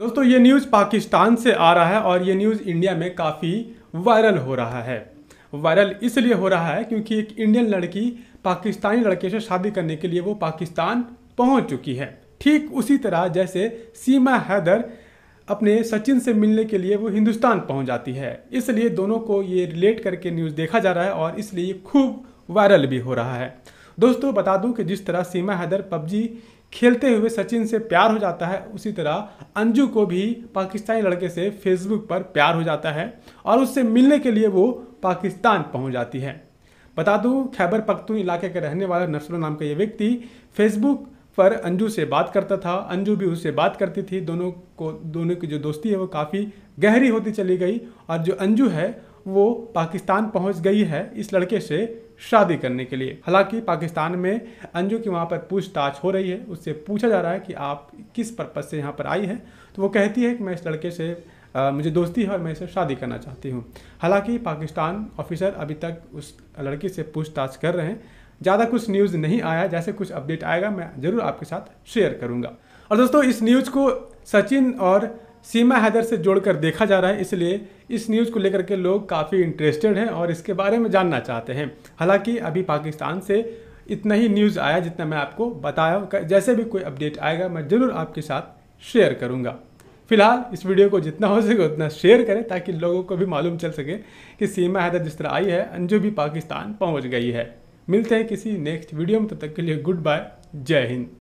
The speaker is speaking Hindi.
दोस्तों ये न्यूज़ पाकिस्तान से आ रहा है और ये न्यूज़ इंडिया में काफ़ी वायरल हो रहा है वायरल इसलिए हो रहा है क्योंकि एक इंडियन लड़की पाकिस्तानी लड़के से शादी करने के लिए वो पाकिस्तान पहुंच चुकी है ठीक उसी तरह जैसे सीमा हैदर अपने सचिन से मिलने के लिए वो हिंदुस्तान पहुंच जाती है इसलिए दोनों को ये रिलेट करके न्यूज़ देखा जा रहा है और इसलिए खूब वायरल भी हो रहा है दोस्तों बता दूं कि जिस तरह सीमा हैदर पबजी खेलते हुए सचिन से प्यार हो जाता है उसी तरह अंजू को भी पाकिस्तानी लड़के से फेसबुक पर प्यार हो जाता है और उससे मिलने के लिए वो पाकिस्तान पहुंच जाती है बता दूं खैबर पख्तून इलाके के रहने वाला नसरो नाम का ये व्यक्ति फेसबुक पर अंजू से बात करता था अंजू भी उससे बात करती थी दोनों को दोनों की जो दोस्ती है वो काफ़ी गहरी होती चली गई और जो अंजू है वो पाकिस्तान पहुंच गई है इस लड़के से शादी करने के लिए हालांकि पाकिस्तान में अंजू की वहाँ पर पूछताछ हो रही है उससे पूछा जा रहा है कि आप किस पर्पज़ से यहाँ पर आई है तो वो कहती है कि मैं इस लड़के से आ, मुझे दोस्ती है और मैं इसे शादी करना चाहती हूँ हालांकि पाकिस्तान ऑफिसर अभी तक उस लड़की से पूछताछ कर रहे हैं ज़्यादा कुछ न्यूज़ नहीं आया जैसे कुछ अपडेट आएगा मैं ज़रूर आपके साथ शेयर करूँगा और दोस्तों इस न्यूज़ को सचिन और सीमा हैदर से जोड़कर देखा जा रहा है इसलिए इस न्यूज़ को लेकर के लोग काफ़ी इंटरेस्टेड हैं और इसके बारे में जानना चाहते हैं हालांकि अभी पाकिस्तान से इतना ही न्यूज़ आया जितना मैं आपको बताया जैसे भी कोई अपडेट आएगा मैं ज़रूर आपके साथ शेयर करूँगा फिलहाल इस वीडियो को जितना हो सके उतना शेयर करें ताकि लोगों को भी मालूम चल सके कि सीमा हैदर जिस तरह आई है अंजो भी पाकिस्तान पहुँच गई है मिलते हैं किसी नेक्स्ट वीडियो में तब तो तक के लिए गुड बाय जय हिंद